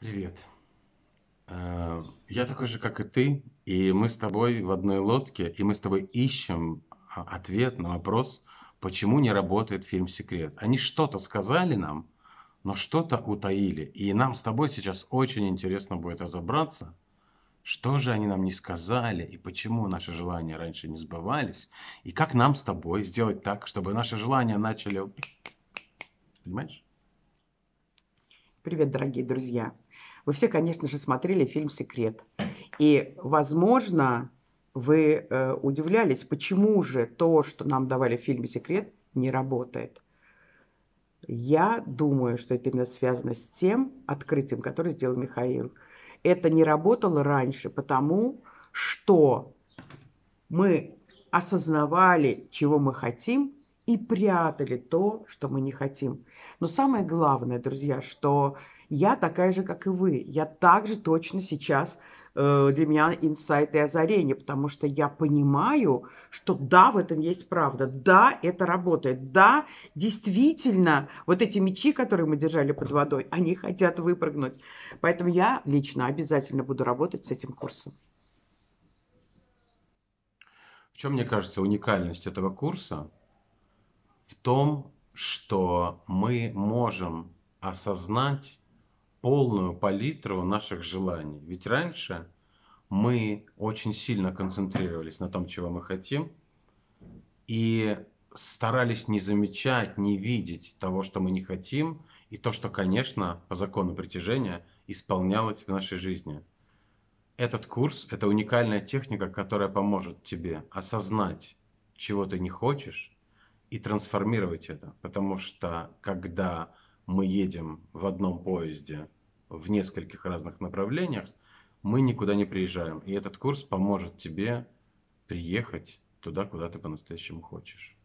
Привет. Э, я такой же, как и ты, и мы с тобой в одной лодке, и мы с тобой ищем а, ответ на вопрос, почему не работает фильм «Секрет». Они что-то сказали нам, но что-то утаили. И нам с тобой сейчас очень интересно будет разобраться, что же они нам не сказали, и почему наши желания раньше не сбывались, и как нам с тобой сделать так, чтобы наши желания начали... Понимаешь? Привет, дорогие друзья! Вы все, конечно же, смотрели фильм «Секрет». И, возможно, вы э, удивлялись, почему же то, что нам давали в фильме «Секрет», не работает. Я думаю, что это именно связано с тем открытием, которое сделал Михаил. Это не работало раньше, потому что мы осознавали, чего мы хотим, и прятали то, что мы не хотим. Но самое главное, друзья, что я такая же, как и вы. Я также точно сейчас э, для меня инсайт и озарение, потому что я понимаю, что да, в этом есть правда, да, это работает, да, действительно, вот эти мечи, которые мы держали под водой, они хотят выпрыгнуть. Поэтому я лично обязательно буду работать с этим курсом. В чем, мне кажется, уникальность этого курса? в том, что мы можем осознать полную палитру наших желаний. Ведь раньше мы очень сильно концентрировались на том, чего мы хотим, и старались не замечать, не видеть того, что мы не хотим, и то, что, конечно, по закону притяжения исполнялось в нашей жизни. Этот курс – это уникальная техника, которая поможет тебе осознать, чего ты не хочешь, и трансформировать это. Потому что когда мы едем в одном поезде в нескольких разных направлениях, мы никуда не приезжаем. И этот курс поможет тебе приехать туда, куда ты по-настоящему хочешь.